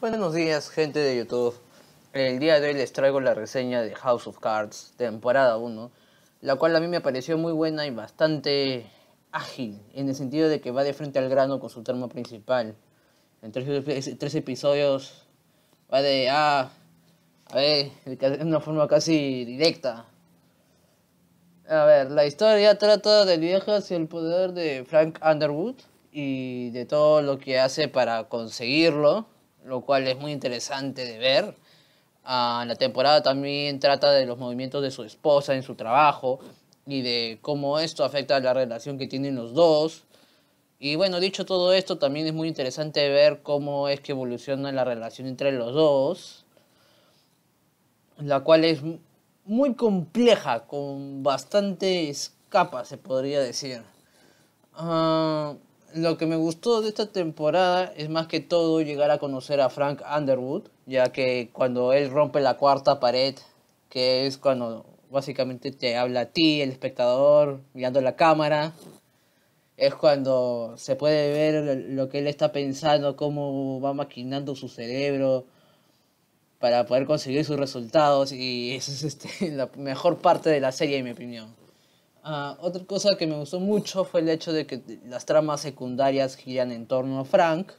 Buenos días, gente de YouTube. El día de hoy les traigo la reseña de House of Cards, temporada 1, la cual a mí me pareció muy buena y bastante ágil, en el sentido de que va de frente al grano con su tema principal. En tres, episodios va de A a de una forma casi directa. A ver, la historia trata del viejo y el poder de Frank Underwood y de todo lo que hace para conseguirlo lo cual es muy interesante de ver. Ah, la temporada también trata de los movimientos de su esposa en su trabajo y de cómo esto afecta a la relación que tienen los dos. Y bueno, dicho todo esto, también es muy interesante ver cómo es que evoluciona la relación entre los dos, la cual es muy compleja, con bastantes capas, se podría decir. Ah, lo que me gustó de esta temporada es más que todo llegar a conocer a Frank Underwood, ya que cuando él rompe la cuarta pared, que es cuando básicamente te habla a ti, el espectador, mirando la cámara, es cuando se puede ver lo que él está pensando, cómo va maquinando su cerebro para poder conseguir sus resultados y esa es este, la mejor parte de la serie en mi opinión. Ah, otra cosa que me gustó mucho fue el hecho de que las tramas secundarias giran en torno a Frank.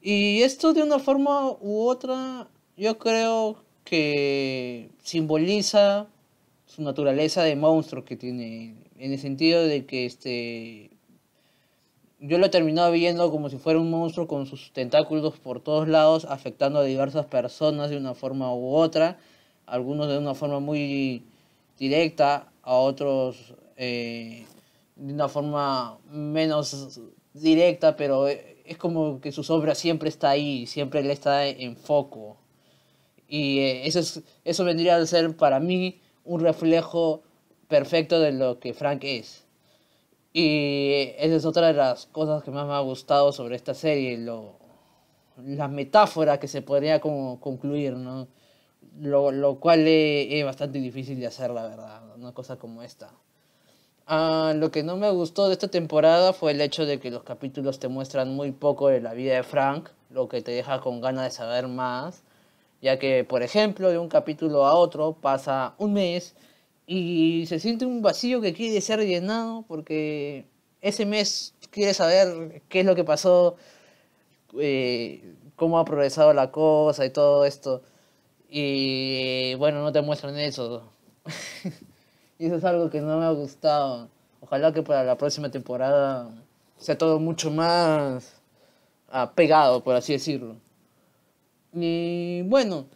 Y esto de una forma u otra, yo creo que simboliza su naturaleza de monstruo que tiene. En el sentido de que este. Yo lo he terminado viendo como si fuera un monstruo con sus tentáculos por todos lados, afectando a diversas personas de una forma u otra. Algunos de una forma muy directa, a otros eh, de una forma menos directa, pero eh, es como que su obras siempre está ahí, siempre él está en foco. Y eh, eso, es, eso vendría a ser para mí un reflejo perfecto de lo que Frank es. Y esa es otra de las cosas que más me ha gustado sobre esta serie, lo, la metáfora que se podría concluir, ¿no? lo, lo cual es, bastante difícil de hacer, la verdad, una cosa como esta. Ah, lo que no me gustó de esta temporada fue el hecho de que los capítulos te muestran muy poco de la vida de Frank, lo que te deja con ganas de saber más, ya que, por ejemplo, de un capítulo a otro pasa un mes y se siente un vacío que quiere ser llenado porque ese mes quiere saber qué es lo que pasó, eh, cómo ha progresado la cosa y todo esto. Y bueno, no te muestran eso. y eso es algo que no me ha gustado. Ojalá que para la próxima temporada sea todo mucho más apegado pegado, por así decirlo. Y bueno,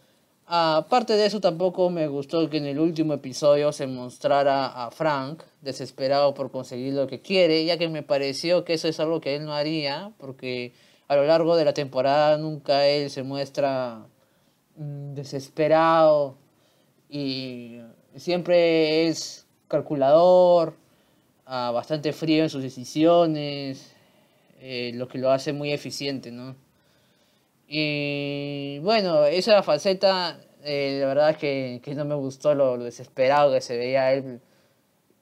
aparte de eso tampoco me gustó que en el último episodio se mostrara a Frank desesperado por conseguir lo que quiere, ya que me pareció que eso es algo que él no haría, porque a lo largo de la temporada nunca él se muestra Mm, desesperado y siempre es calculador, ah, bastante frío en sus decisiones, eh, lo que lo hace muy eficiente, ¿no? Y bueno, esa faceta, eh, la verdad que, que, no me gustó lo, lo, desesperado que se veía él.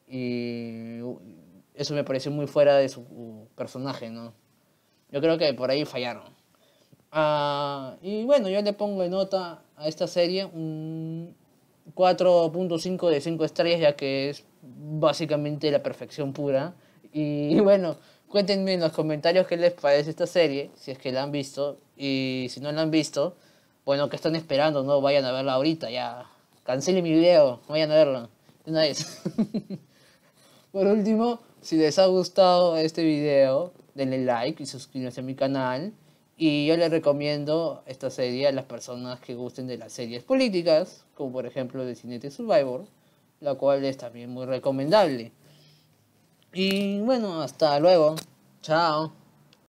Y eso me pareció muy fuera de su personaje, ¿no? Yo creo que por ahí fallaron. Ah, y bueno, yo le pongo de nota a esta serie un 4.5 de 5 estrellas, ya que es básicamente la perfección pura. Y bueno, cuéntenme en los comentarios qué les parece esta serie, si es que la han visto. Y si no la han visto, bueno, que están esperando, no vayan a verla ahorita, ya. Cancelen mi video, vayan a verla. Por último, si les ha gustado este video, denle like y suscríbanse a mi canal. Y yo les recomiendo esta serie a las personas que gusten de las series políticas, como por ejemplo de Cinete Survivor, la cual es también muy recomendable. Y bueno, hasta luego. Chao.